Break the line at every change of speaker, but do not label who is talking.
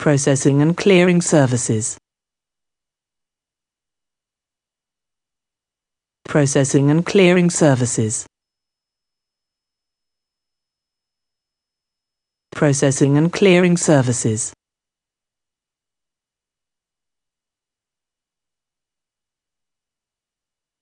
processing and clearing services. Processing and clearing services. Processing and clearing services.